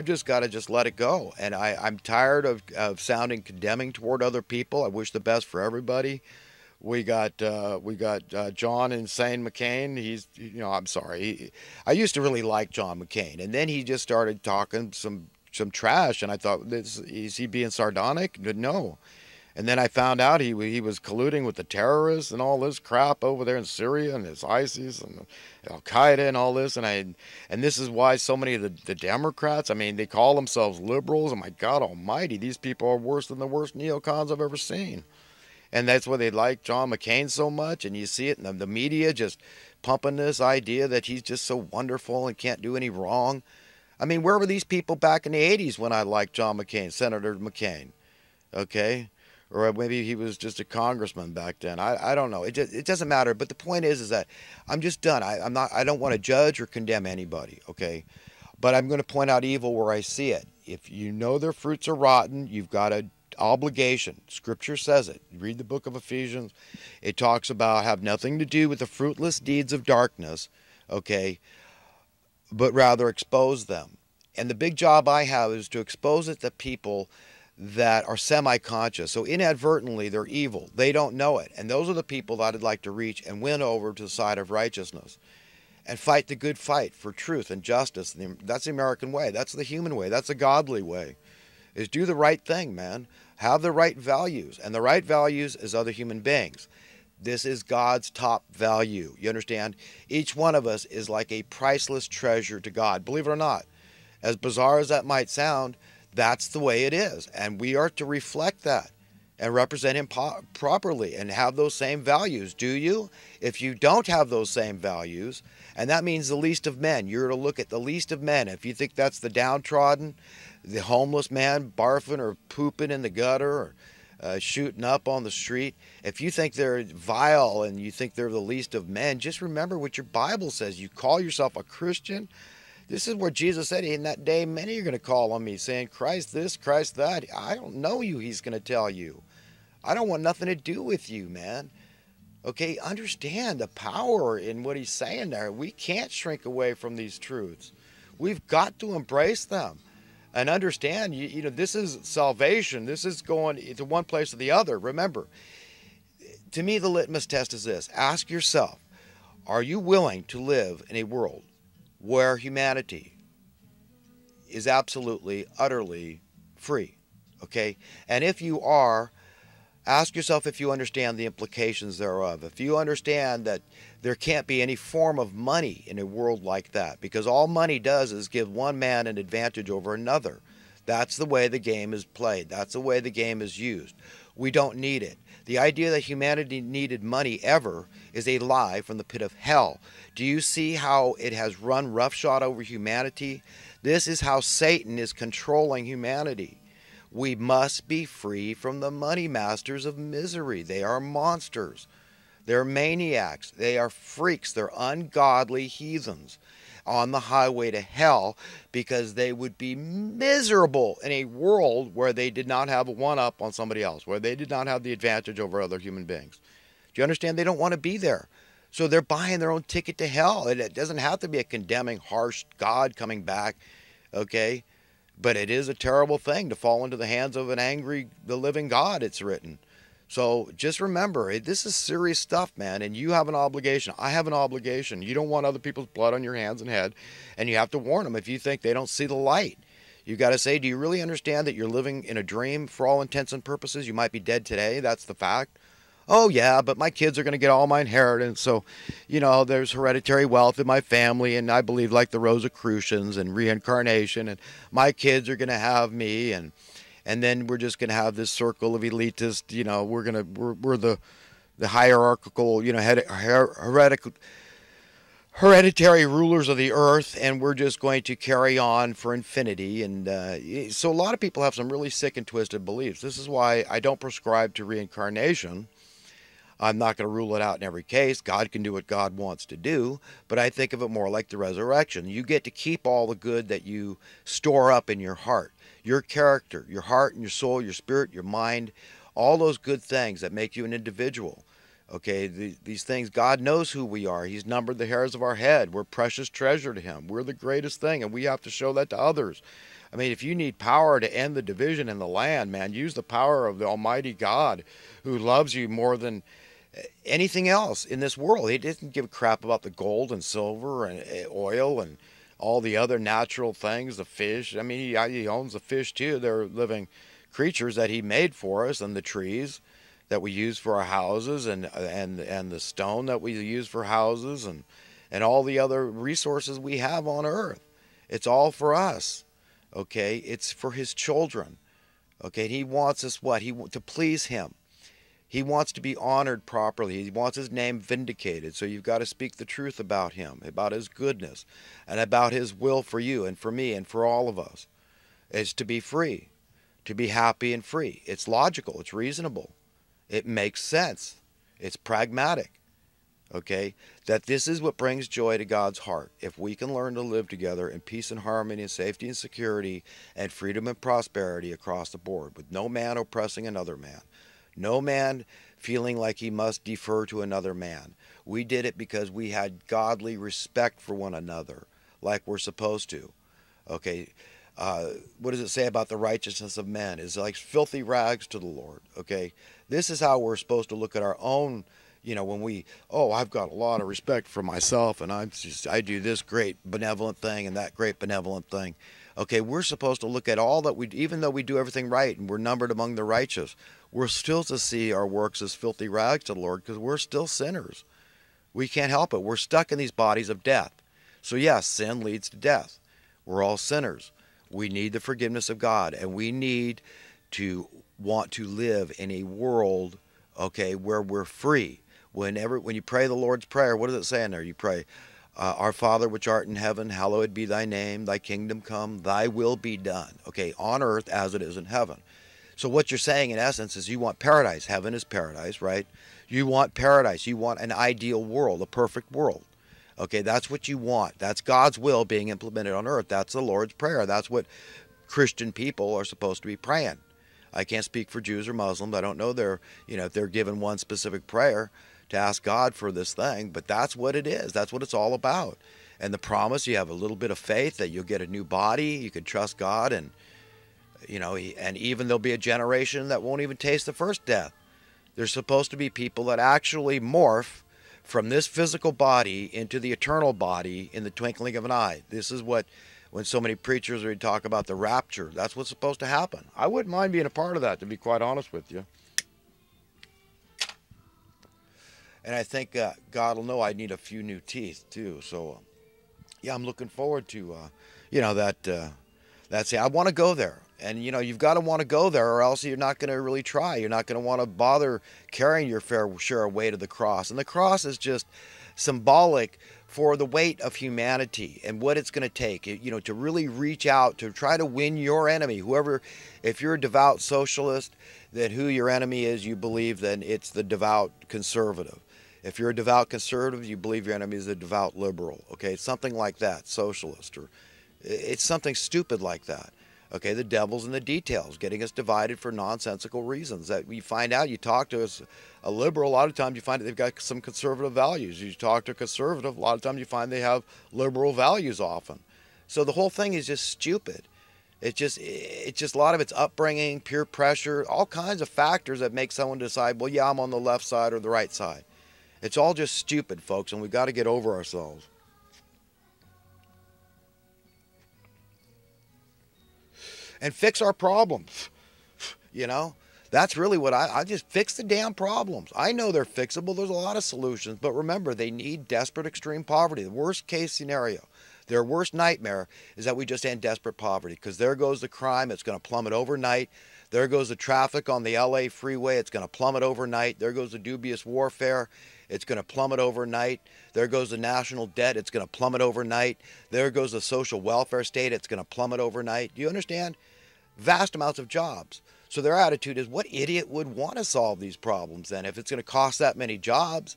I've just got to just let it go. And I, I'm tired of, of sounding condemning toward other people. I wish the best for everybody. We got uh, we got uh, John Insane McCain. He's you know I'm sorry. He, I used to really like John McCain, and then he just started talking some some trash, and I thought this is he being sardonic? No, and then I found out he he was colluding with the terrorists and all this crap over there in Syria and his ISIS and Al Qaeda and all this. And I and this is why so many of the, the Democrats, I mean, they call themselves liberals. And oh my God Almighty, these people are worse than the worst neocons I've ever seen. And that's why they like John McCain so much. And you see it in the, the media just pumping this idea that he's just so wonderful and can't do any wrong. I mean, where were these people back in the 80s when I liked John McCain, Senator McCain? Okay or maybe he was just a congressman back then. I, I don't know. It, just, it doesn't matter. But the point is, is that I'm just done. I, I'm not. I don't want to judge or condemn anybody. Okay, but I'm going to point out evil where I see it. If you know their fruits are rotten, you've got a obligation. Scripture says it. Read the book of Ephesians. It talks about have nothing to do with the fruitless deeds of darkness. Okay, but rather expose them. And the big job I have is to expose it to people that are semi conscious. So inadvertently, they're evil. They don't know it. And those are the people that I'd like to reach and win over to the side of righteousness and fight the good fight for truth and justice. That's the American way. That's the human way. That's the godly way. Is do the right thing, man. Have the right values. And the right values is other human beings. This is God's top value. You understand? Each one of us is like a priceless treasure to God. Believe it or not, as bizarre as that might sound, that's the way it is. And we are to reflect that and represent him po- properly and have those same values. Do you? If you don't have those same values, and that means the least of men, you're to look at the least of men. If you think that's the downtrodden, the homeless man barfing or pooping in the gutter or uh, shooting up on the street, if you think they're vile and you think they're the least of men, just remember what your Bible says. You call yourself a Christian, this is where Jesus said, In that day, many are going to call on me, saying, Christ this, Christ that. I don't know you, he's going to tell you. I don't want nothing to do with you, man. Okay, understand the power in what he's saying there. We can't shrink away from these truths. We've got to embrace them and understand, you, you know, this is salvation. This is going to one place or the other. Remember, to me, the litmus test is this ask yourself, are you willing to live in a world where humanity is absolutely, utterly free. Okay? And if you are, ask yourself if you understand the implications thereof. If you understand that there can't be any form of money in a world like that, because all money does is give one man an advantage over another. That's the way the game is played. That's the way the game is used. We don't need it. The idea that humanity needed money ever is a lie from the pit of hell. Do you see how it has run roughshod over humanity? This is how Satan is controlling humanity. We must be free from the money masters of misery. They are monsters. They're maniacs. They are freaks. They're ungodly heathens on the highway to hell because they would be miserable in a world where they did not have a one up on somebody else, where they did not have the advantage over other human beings. Do you understand? They don't want to be there. So they're buying their own ticket to hell. And it doesn't have to be a condemning, harsh God coming back, okay? But it is a terrible thing to fall into the hands of an angry, the living God, it's written. So just remember, this is serious stuff, man, and you have an obligation. I have an obligation. You don't want other people's blood on your hands and head, and you have to warn them if you think they don't see the light. You got to say, do you really understand that you're living in a dream for all intents and purposes? You might be dead today. That's the fact. Oh, yeah, but my kids are going to get all my inheritance. So, you know, there's hereditary wealth in my family. And I believe like the Rosicrucians and reincarnation. And my kids are going to have me. And, and then we're just going to have this circle of elitist. You know, we're gonna we're, we're the the hierarchical, you know, hereditary heretical hereditary rulers of the earth, and we're just going to carry on for infinity. And uh, so, a lot of people have some really sick and twisted beliefs. This is why I don't prescribe to reincarnation. I'm not going to rule it out in every case. God can do what God wants to do, but I think of it more like the resurrection. You get to keep all the good that you store up in your heart your character, your heart and your soul, your spirit, your mind, all those good things that make you an individual. Okay, the, these things, God knows who we are. He's numbered the hairs of our head. We're precious treasure to Him. We're the greatest thing, and we have to show that to others. I mean, if you need power to end the division in the land, man, use the power of the Almighty God who loves you more than eh, anything else in this world. He did not give a crap about the gold and silver and eh, oil and all the other natural things, the fish. I mean, he, he owns the fish too. They're living creatures that he made for us, and the trees that we use for our houses, and and and the stone that we use for houses, and and all the other resources we have on earth. It's all for us. Okay, it's for his children. Okay, he wants us what he to please him. He wants to be honored properly. He wants his name vindicated. So you've got to speak the truth about him, about his goodness, and about his will for you and for me and for all of us. Is to be free, to be happy and free. It's logical, it's reasonable, it makes sense, it's pragmatic. Okay? That this is what brings joy to God's heart. If we can learn to live together in peace and harmony and safety and security and freedom and prosperity across the board with no man oppressing another man no man feeling like he must defer to another man. We did it because we had godly respect for one another, like we're supposed to. Okay, uh, what does it say about the righteousness of men? Is like filthy rags to the Lord. Okay, this is how we're supposed to look at our own. You know, when we, oh, I've got a lot of respect for myself, and I'm just, I do this great benevolent thing and that great benevolent thing. Okay, we're supposed to look at all that we, even though we do everything right and we're numbered among the righteous, we're still to see our works as filthy rags to the Lord because we're still sinners. We can't help it. We're stuck in these bodies of death. So, yes, sin leads to death. We're all sinners. We need the forgiveness of God, and we need to want to live in a world, okay, where we're free. Whenever when you pray the Lord's prayer, what does it say in there? You pray, uh, "Our Father which art in heaven, hallowed be thy name. Thy kingdom come. Thy will be done." Okay, on earth as it is in heaven. So what you're saying in essence is you want paradise. Heaven is paradise, right? You want paradise. You want an ideal world, a perfect world. Okay, that's what you want. That's God's will being implemented on earth. That's the Lord's prayer. That's what Christian people are supposed to be praying. I can't speak for Jews or Muslims. I don't know their, you know, if they're given one specific prayer to ask God for this thing, but that's what it is. That's what it's all about. And the promise, you have a little bit of faith that you'll get a new body, you can trust God and you know, and even there'll be a generation that won't even taste the first death. There's supposed to be people that actually morph from this physical body into the eternal body in the twinkling of an eye. This is what, when so many preachers talk about the rapture, that's what's supposed to happen. I wouldn't mind being a part of that, to be quite honest with you. And I think uh, God will know I need a few new teeth too. So, uh, yeah, I'm looking forward to, uh, you know, that. Uh, that's it. I want to go there. And you know, you've got to want to go there, or else you're not going to really try. You're not going to want to bother carrying your fair share of weight of the cross. And the cross is just symbolic for the weight of humanity and what it's going to take you know to really reach out to try to win your enemy whoever if you're a devout socialist then who your enemy is you believe then it's the devout conservative if you're a devout conservative you believe your enemy is a devout liberal okay it's something like that socialist or it's something stupid like that Okay, the devil's in the details, getting us divided for nonsensical reasons that we find out. You talk to us, a liberal, a lot of times you find that they've got some conservative values. You talk to a conservative, a lot of times you find they have liberal values often. So the whole thing is just stupid. It's just it's just a lot of it's upbringing, peer pressure, all kinds of factors that make someone decide, well, yeah, I'm on the left side or the right side. It's all just stupid, folks, and we've got to get over ourselves. and fix our problems. You know, that's really what I, I just fix the damn problems. I know they're fixable. There's a lot of solutions, but remember, they need desperate extreme poverty. The worst case scenario, their worst nightmare is that we just end desperate poverty because there goes the crime. It's going to plummet overnight. There goes the traffic on the LA freeway. It's going to plummet overnight. There goes the dubious warfare. It's going to plummet overnight. There goes the national debt. It's going to plummet overnight. There goes the social welfare state. It's going to plummet overnight. Do you understand? vast amounts of jobs. So their attitude is what idiot would want to solve these problems then if it's going to cost that many jobs